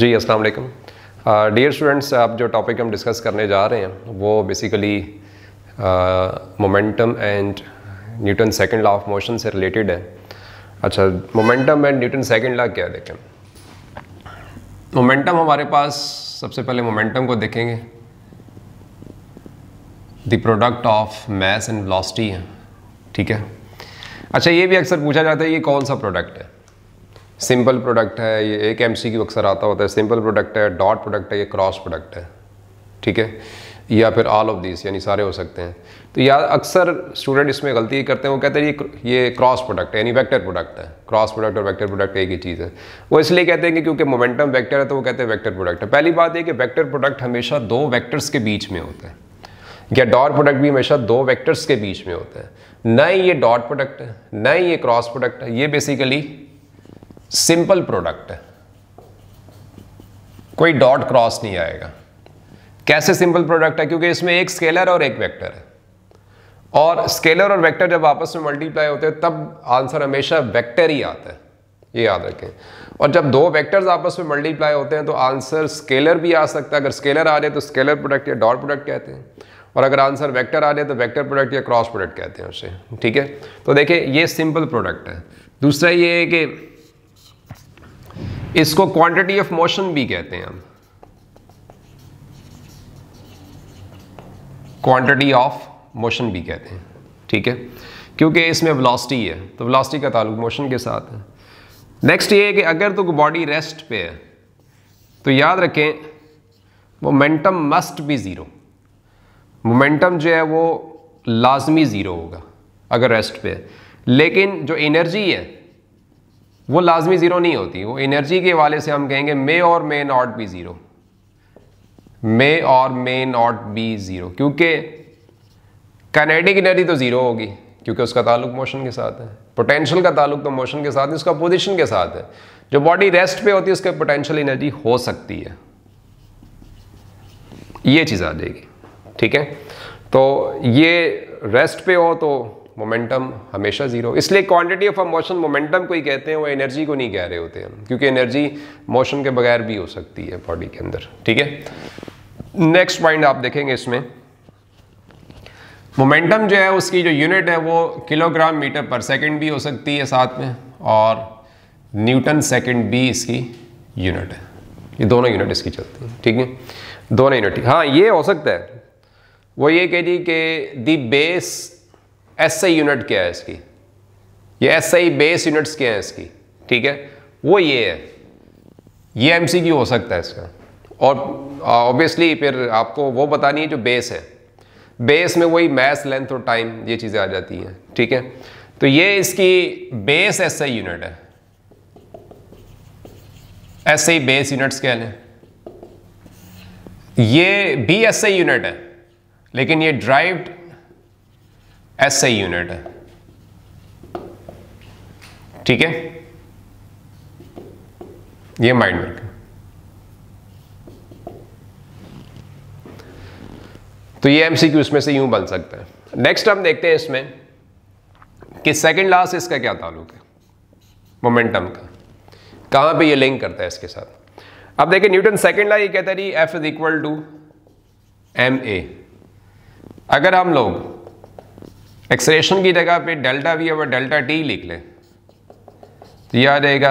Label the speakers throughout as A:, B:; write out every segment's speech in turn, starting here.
A: जी अस्सलाम वालेकुम dear students आप जो टॉपिक हम डिस्कस करने जा रहे हैं वो basically momentum and Newton second law of motion से रिलेटेड है अच्छा momentum and Newton second law क्या देखें मोमेंटम हमारे पास सबसे पहले मोमेंटम को देखेंगे the product of mass and velocity है ठीक है अच्छा ये भी अक्सर पूछा जाता है ये कौन सा प्रोडक्ट है सिंपल प्रोडक्ट है ये एक एम सी क्यू अक्सर आता होता है सिंपल प्रोडक्ट है डॉट प्रोडक्ट है ये क्रॉस प्रोडक्ट है ठीक है या फिर ऑल ऑफ दिस यानी सारे हो सकते हैं तो या अक्सर स्टूडेंट इसमें गलती करते हैं वो कहते हैं ये ये क्रॉस प्रोडक्ट है यानी वेक्टर प्रोडक्ट है क्रॉस प्रोडक्ट और वेक्टर प्रोडक्ट एक ही चीज़ है वो इसलिए कहते हैं कि क्योंकि मोमेंटम वेक्टर है तो वो कहते हैं वेक्टर प्रोडक्ट है पहली बात ये कि वेक्टर प्रोडक्ट हमेशा दो वैक्टर्स के बीच में होता है या डॉट प्रोडक्ट भी हमेशा दो वैक्टर्स के बीच में होता है न ही ये डॉट प्रोडक्ट है न ही ये क्रॉस प्रोडक्ट है ये बेसिकली सिंपल प्रोडक्ट है कोई डॉट क्रॉस नहीं आएगा कैसे सिंपल प्रोडक्ट है क्योंकि इसमें एक स्केलर और एक वेक्टर है और स्केलर और वेक्टर जब आपस में मल्टीप्लाई होते हैं तब आंसर हमेशा वेक्टर ही आता है ये याद रखें और जब दो वेक्टर्स आपस में मल्टीप्लाई होते हैं तो आंसर स्केलर भी आ सकता है अगर स्केलर आ जाए तो स्केलर प्रोडक्ट या डॉट प्रोडक्ट कहते हैं और अगर आंसर वेक्टर आ जाए तो वेक्टर प्रोडक्ट या क्रॉस प्रोडक्ट कहते हैं उसे ठीक है तो देखिए ये सिंपल प्रोडक्ट है दूसरा ये है कि इसको क्वांटिटी ऑफ मोशन भी कहते हैं हम क्वांटिटी ऑफ मोशन भी कहते हैं ठीक है क्योंकि इसमें वेलोसिटी है तो वेलोसिटी का ताल्लुक मोशन के साथ है नेक्स्ट ये है कि अगर तो बॉडी रेस्ट पे है तो याद रखें मोमेंटम मस्ट भी ज़ीरो मोमेंटम जो है वो लाजमी ज़ीरो होगा अगर रेस्ट पे है लेकिन जो एनर्जी है वो लाजमी ज़ीरो नहीं होती वो एनर्जी के हवाले से हम कहेंगे मे और may not be zero may और मे नॉट बी ज़ीरो क्योंकि कैनेडिक एनर्जी तो ज़ीरो होगी क्योंकि उसका ताल्लुक मोशन के साथ है पोटेंशियल का ताल्लुक तो मोशन के साथ है उसका पोजिशन के साथ है जो बॉडी रेस्ट पे होती है उसके पोटेंशियल एनर्जी हो सकती है ये चीज़ आ जाएगी ठीक है तो ये रेस्ट पे हो तो मोमेंटम हमेशा ज़ीरो इसलिए quantity of a motion momentum को ही कहते हैं वो एनर्जी को नहीं कह रहे होते हैं क्योंकि एनर्जी मोशन के बगैर भी हो सकती है बॉडी के अंदर ठीक है नेक्स्ट पॉइंट आप देखेंगे इसमें मोमेंटम जो है उसकी जो यूनिट है वो किलोग्राम मीटर पर सेकेंड भी हो सकती है साथ में और न्यूटन सेकेंड भी इसकी यूनिट है ये दोनों यूनिट इसकी चलती है ठीक है दोनों यूनिट हाँ ये हो सकता है वो ये कह दी कि the base S I unit क्या है इसकी ये एस आई बेस यूनिट्स क्या है इसकी ठीक है वो ये है ये एम हो सकता है इसका और ऑब्वियसली फिर आपको वो बतानी है जो बेस है बेस में वही मैस लेंथ और टाइम ये चीज़ें आ जाती हैं ठीक है तो ये इसकी बेस एस आई यूनिट है एस आई बेस यूनिट्स क्या है ये बी एस आई यूनिट है लेकिन ये ड्राइव्ड एस आई यूनिट है ठीक है ये माइंड में तो ये एमसीक्यू इसमें से यूं बन सकता है नेक्स्ट हम देखते हैं इसमें कि सेकंड लास्ट से इसका क्या ताल्लुक है मोमेंटम का कहां पे ये लिंक करता है इसके साथ अब देखिए न्यूटन सेकंड लॉ ये कहता है F is equal to M A अगर हम लोग एक्सरेशन की जगह पे डेल्टा वी और डेल्टा टी लिख लें तो यह आ जाएगा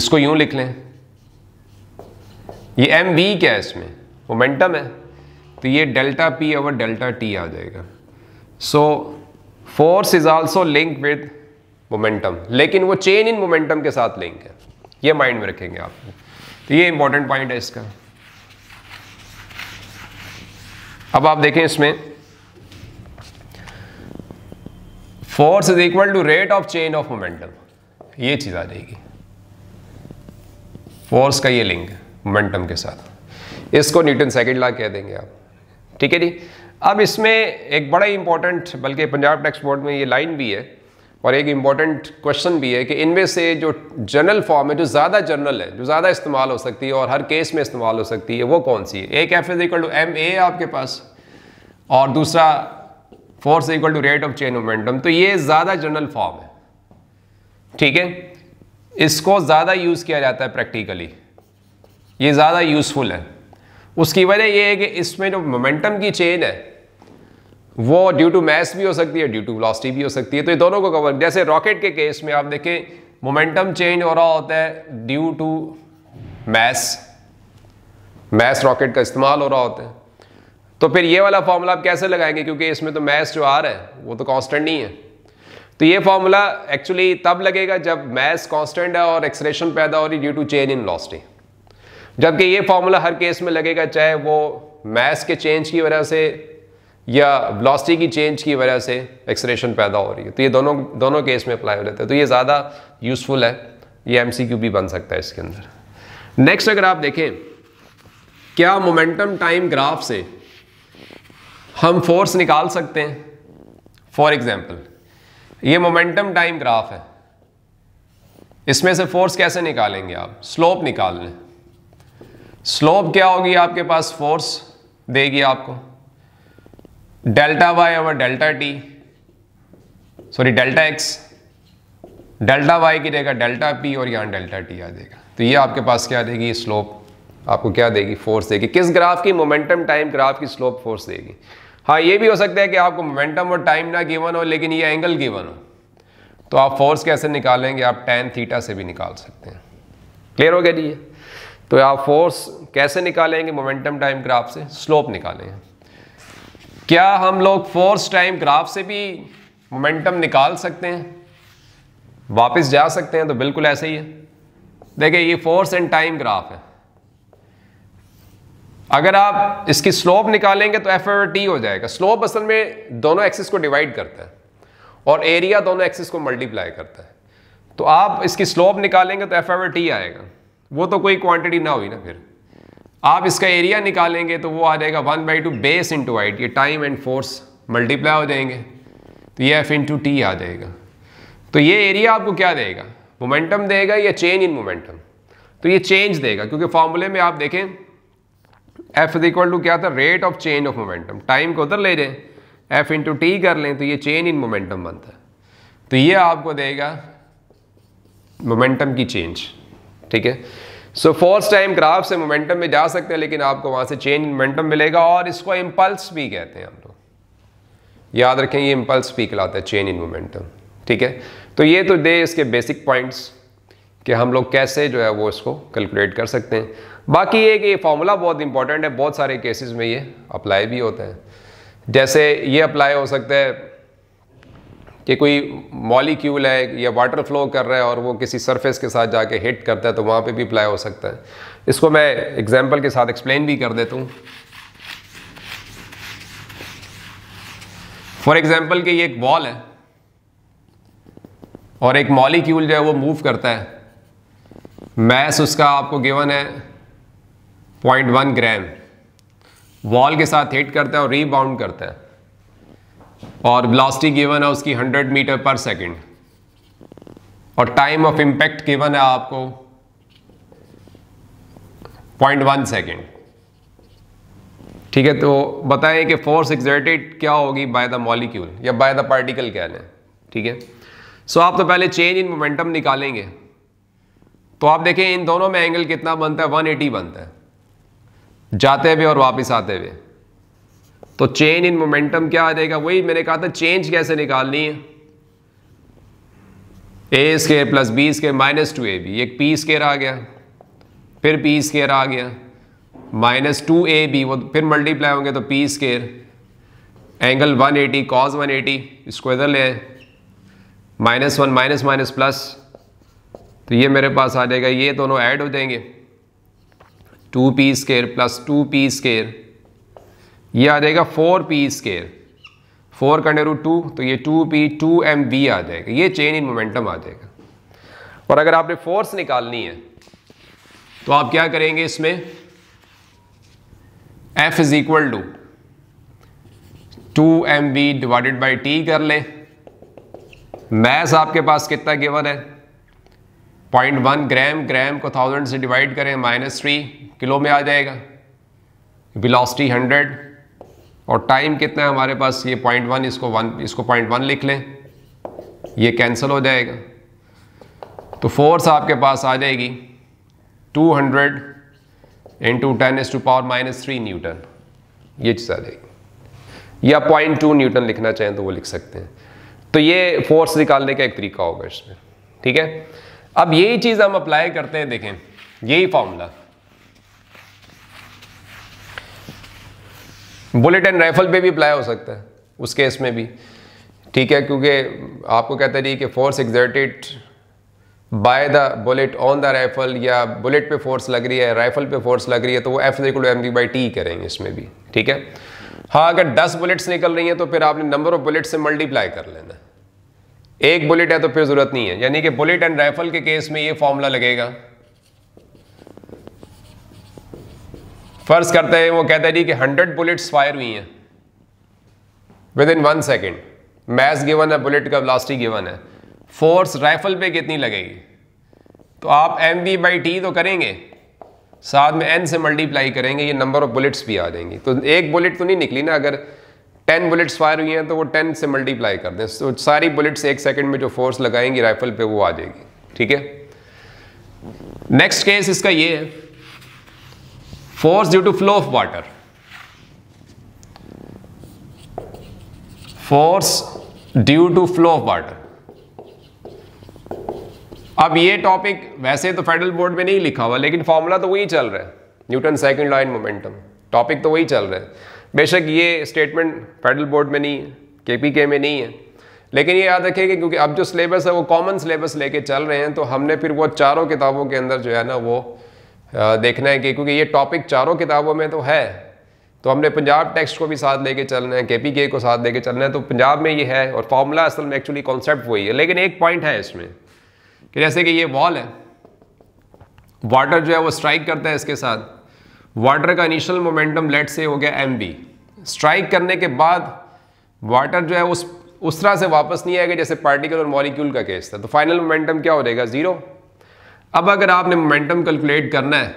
A: इसको यूं लिख लें ये एम वी क्या है इसमें मोमेंटम है तो ये डेल्टा पी और डेल्टा टी आ जाएगा so force is also link with momentum लेकिन वो चेन इन मोमेंटम के साथ लिंक है ये माइंड में रखेंगे आप तो ये इंपॉर्टेंट पॉइंट है इसका अब आप देखें इसमें force is equal to rate of change of momentum ये चीज़ आ जाएगी फोर्स का ये लिंक मोमेंटम के साथ इसको न्यूटन सेकेंड ला कह देंगे आप ठीक है जी अब इसमें एक बड़ा इंपॉर्टेंट बल्कि पंजाब टेक्स बोर्ड में ये लाइन भी है और एक इम्पॉर्टेंट क्वेश्चन भी है कि इनमें से जो जनरल फॉर्म है जो ज़्यादा जनरल है जो ज़्यादा इस्तेमाल हो सकती है और हर केस में इस्तेमाल हो सकती है वो कौन सी है एक F is equal to M A आपके पास और दूसरा force equal to rate of change momentum तो ये ज़्यादा जनरल फॉर्म है ठीक है इसको ज़्यादा यूज़ किया जाता है प्रैक्टिकली ये ज़्यादा यूज़फुल है उसकी वजह यह है कि इसमें जो मोमेंटम की चेन है वो ड्यू टू मैस भी हो सकती है ड्यू टू वेलोसिटी भी हो सकती है तो ये दोनों को कवर जैसे रॉकेट के केस में आप देखें मोमेंटम चेंज हो रहा होता है due to mass mass rocket का इस्तेमाल हो रहा होता है तो फिर ये वाला फार्मूला आप कैसे लगाएंगे क्योंकि इसमें तो मैस जो आ रहा है वो तो कांस्टेंट नहीं है तो ये फॉर्मूला एक्चुअली तब लगेगा जब मैस कांस्टेंट है और एक्सरेशन पैदा हो रही due to change in velocity जबकि ये फार्मूला हर केस में लगेगा चाहे वो मैस के चेंज की वजह से या ब्लास्टी की चेंज की वजह से एक्सरेशन पैदा हो रही है तो ये दोनों दोनों केस में अप्लाई हो जाते हैं तो ये ज़्यादा यूज़फुल है ये एम भी बन सकता है इसके अंदर नेक्स्ट अगर आप देखें क्या मोमेंटम टाइम ग्राफ से हम फोर्स निकाल सकते हैं फॉर एग्जाम्पल ये मोमेंटम टाइम ग्राफ है इसमें से फोर्स कैसे निकालेंगे आप स्लोप निकाल लें स्लोप क्या होगी आपके पास फोर्स देगी आपको delta Y over delta T sorry delta X delta Y की जगह डेल्टा पी और यहाँ डेल्टा टी आ जाएगा तो ये आपके पास क्या देगी स्लोप आपको क्या देगी फोर्स देगी किस ग्राफ की मोमेंटम टाइम ग्राफ की स्लोप फोर्स देगी हाँ ये भी हो सकता है कि आपको मोमेंटम और टाइम ना गिवन हो लेकिन ये एंगल गिवन हो तो आप फोर्स कैसे निकालेंगे आप टेन थीटा से भी निकाल सकते हैं क्लियर हो गया जी तो आप फोर्स कैसे निकालेंगे मोमेंटम टाइम ग्राफ से स्लोप निकालेंगे क्या हम लोग फोर्स टाइम ग्राफ से भी मोमेंटम निकाल सकते हैं वापस जा सकते हैं तो बिल्कुल ऐसे ही है देखिए ये फोर्स एंड टाइम ग्राफ है अगर आप इसकी स्लोप निकालेंगे तो एफ एवर टी हो जाएगा स्लोप असल में दोनों एक्सिस को डिवाइड करता है और एरिया दोनों एक्सिस को मल्टीप्लाई करता है तो आप इसकी स्लोप निकालेंगे तो एफ एवर टी आएगा वो तो कोई क्वांटिटी ना हुई ना फिर आप इसका एरिया निकालेंगे तो वो आ जाएगा one by two base into weight ये टाइम एंड फोर्स मल्टीप्लाई हो जाएंगे तो ये एफ इंटू टी आ जाएगा तो ये एरिया आपको क्या देगा मोमेंटम देगा या चेंज इन मोमेंटम तो ये चेंज देगा क्योंकि फॉर्मूले में आप देखें एफ इज इक्वल टू क्या था rate of change of momentum time को उधर ले जाए एफ इंटू टी कर लें तो ये चेंज इन मोमेंटम बनता है तो ये आपको देगा मोमेंटम की चेंज ठीक है सो फोर्थ टाइम ग्राफ से मोमेंटम में जा सकते हैं लेकिन आपको वहां से चेंज मोमेंटम मिलेगा और इसको इम्पल्स भी कहते हैं हम लोग याद रखें ये इम्पल्स भी कहलाता है चेंज इन मोमेंटम ठीक है तो ये तो दे इसके बेसिक पॉइंट्स कि हम लोग कैसे जो है वो इसको कैलकुलेट कर सकते हैं बाकी ये कि ये फार्मूला बहुत इंपॉर्टेंट है बहुत सारे केसेस में ये अप्लाई भी होता है जैसे ये अप्लाई हो सकता है कि कोई मॉलिक्यूल है या वाटर फ्लो कर रहा है और वो किसी सरफेस के साथ जाके हिट करता है तो वहाँ पे भी अप्लाई हो सकता है इसको मैं एग्जांपल के साथ एक्सप्लेन भी कर देता हूँ फॉर एग्जांपल कि ये एक बॉल है और एक मॉलिक्यूल जो है वो मूव करता है मैस उसका आपको गिवन है पॉइंट वन ग्राम वॉल के साथ हिट करता है और रीबाउंड करता है और ब्लास्टी गिवन है उसकी 100 मीटर पर सेकंड और टाइम ऑफ इंपैक्ट गिवन है आपको 0.1 सेकंड ठीक है तो बताएं कि फोर्स एग्जर्टेड क्या होगी बाय द मॉलिक्यूल या बाय द पार्टिकल क्या लें ठीक है सो आप तो पहले चेंज इन मोमेंटम निकालेंगे तो आप देखें इन दोनों में एंगल कितना बनता है 180 बनता है जाते हुए और वापस आते हुए तो चेंज इन मोमेंटम क्या आ जाएगा वही मैंने कहा था चेंज कैसे निकालनी है A square plus B square minus two A B एक पी स्केयर आ गया फिर पी स्केयर आ गया माइनस टू ए बी वो फिर मल्टीप्लाई होंगे तो P square angle 180 eighty cos one इसको इधर ले minus one minus minus plus तो ये मेरे पास आ जाएगा ये दोनों ऐड हो जाएंगे two P square plus two P square ये आ जाएगा फोर पी स्केयर फोर का अंडर टू तो ये two P two M V आ जाएगा ये चेन इन मोमेंटम आ जाएगा और अगर आपने फोर्स निकालनी है तो आप क्या करेंगे इसमें F is equal to two M V divided by T कर लें मैस आपके पास कितना गिवन है पॉइंट वन ग्राम ग्राम को थाउजेंड से डिवाइड करें माइनस थ्री किलो में आ जाएगा वेलोसिटी हंड्रेड और टाइम कितना है हमारे पास ये पॉइंट वन इसको वन इसको पॉइंट वन लिख लें ये कैंसिल हो जाएगा तो फोर्स आपके पास आ जाएगी 200 hundred into ten is to power minus three newton ये चीज़ आ जाएगी या पॉइंट टू न्यूटन लिखना चाहें तो वो लिख सकते हैं तो ये फोर्स निकालने का एक तरीका होगा इसमें ठीक है अब यही चीज़ हम अप्लाई करते हैं देखें यही फॉर्मूला बुलेट एंड राइफल पे भी अप्लाई हो सकता है उस केस में भी ठीक है क्योंकि आपको कहता रही कि force exerted by the bullet on the rifle या बुलेट पे फोर्स लग रही है राइफल पे फोर्स लग रही है तो वो F equal M V by T करेंगे इसमें भी ठीक है हाँ अगर 10 बुलेट्स निकल रही हैं तो फिर आपने नंबर ऑफ बुलेट्स से मल्टीप्लाई कर लेना एक बुलेट है तो फिर ज़रूरत नहीं है यानी कि बुलेट एंड राइफल के केस में ये फॉर्मूला लगेगा फर्ज करते हैं वो कहते हैं जी कि हंड्रेड बुलेट्स फायर हुई हैं within one second mass given है बुलेट का ब्लास्टिक गिवन है फोर्स राइफल पे कितनी लगेगी तो आप एम वी बाई टी तो करेंगे साथ में एन से मल्टीप्लाई करेंगे ये नंबर ऑफ बुलेट्स भी आ जाएंगी तो एक बुलेट तो नहीं निकली ना अगर टेन बुलेट्स फायर हुई हैं तो वो टेन से मल्टीप्लाई कर दें तो सारी बुलेट्स एक सेकेंड में जो फोर्स लगाएंगी राइफल पर वो आ जाएगी ठीक है नेक्स्ट केस इसका ये है force due to flow of water force due to flow of water अब ये टॉपिक वैसे तो फेडरल बोर्ड में नहीं लिखा हुआ लेकिन फॉर्मूला तो वही चल रहा है Newton second line momentum topic तो वही चल रहा है बेशक ये स्टेटमेंट फेडरल बोर्ड में नहीं है केपीके में नहीं है लेकिन ये याद रखेंगे क्योंकि अब जो सिलेबस है वो कॉमन सिलेबस लेके चल रहे हैं तो हमने फिर वो चारों किताबों के अंदर जो है ना वो देखना है कि क्योंकि ये टॉपिक चारों किताबों में तो है तो हमने पंजाब टेक्स्ट को भी साथ लेके चलना है के को साथ लेके चलना है तो पंजाब में ये है और फार्मूला असल में एक्चुअली कॉन्सेप्ट वही है लेकिन एक पॉइंट है इसमें कि जैसे कि ये वॉल है वाटर जो है वो स्ट्राइक करता है इसके साथ वाटर का इनिशियल मोमेंटम लेट से हो गया एम बी स्ट्राइक करने के बाद वाटर जो है उस उस तरह से वापस नहीं आएगा जैसे पार्टिकल और मॉलिक्यूल का केस था तो फाइनल मोमेंटम क्या हो जाएगा ज़ीरो अब अगर आपने मोमेंटम कैलकुलेट करना है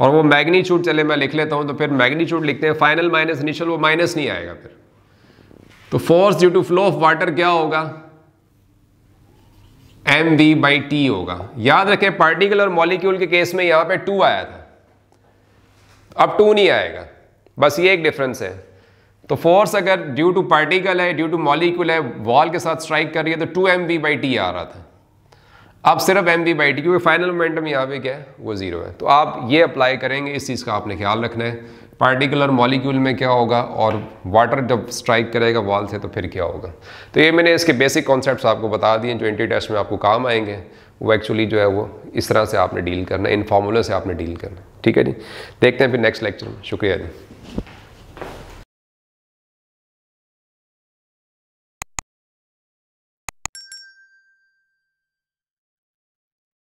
A: और वो मैग्नीच्यूड चले मैं लिख लेता हूं तो फिर मैग्नीच्यूड लिखते हैं फाइनल माइनस इनिशियल वो माइनस नहीं आएगा फिर तो force due to flow of water क्या होगा एम वी बाई टी होगा याद रखें पार्टिकल और मॉलिक्यूल के केस में यहां पे टू आया था अब टू नहीं आएगा बस ये एक डिफरेंस है तो फोर्स अगर ड्यू टू पार्टिकल है ड्यू टू मॉलिक्यूल है वॉल के साथ स्ट्राइक कर रही है तो two M V by T आ रहा था अब सिर्फ एम बी बाई टी क्योंकि फाइनल मोमेंटम यहाँ पे क्या है वो ज़ीरो है तो आप ये अप्लाई करेंगे इस चीज़ का आपने ख्याल रखना है पार्टिकुलर मॉलिक्यूल में क्या होगा और वाटर जब स्ट्राइक करेगा वॉल से तो फिर क्या होगा तो ये मैंने इसके बेसिक कॉन्सेप्ट आपको बता दिए जो एंटी टेस्ट में आपको काम आएंगे वो एक्चुअली जो है वो इस तरह से आपने डील करना है इन फॉर्मूला से आपने डील करना ठीक है जी देखते हैं फिर नेक्स्ट लेक्चर में शुक्रिया जी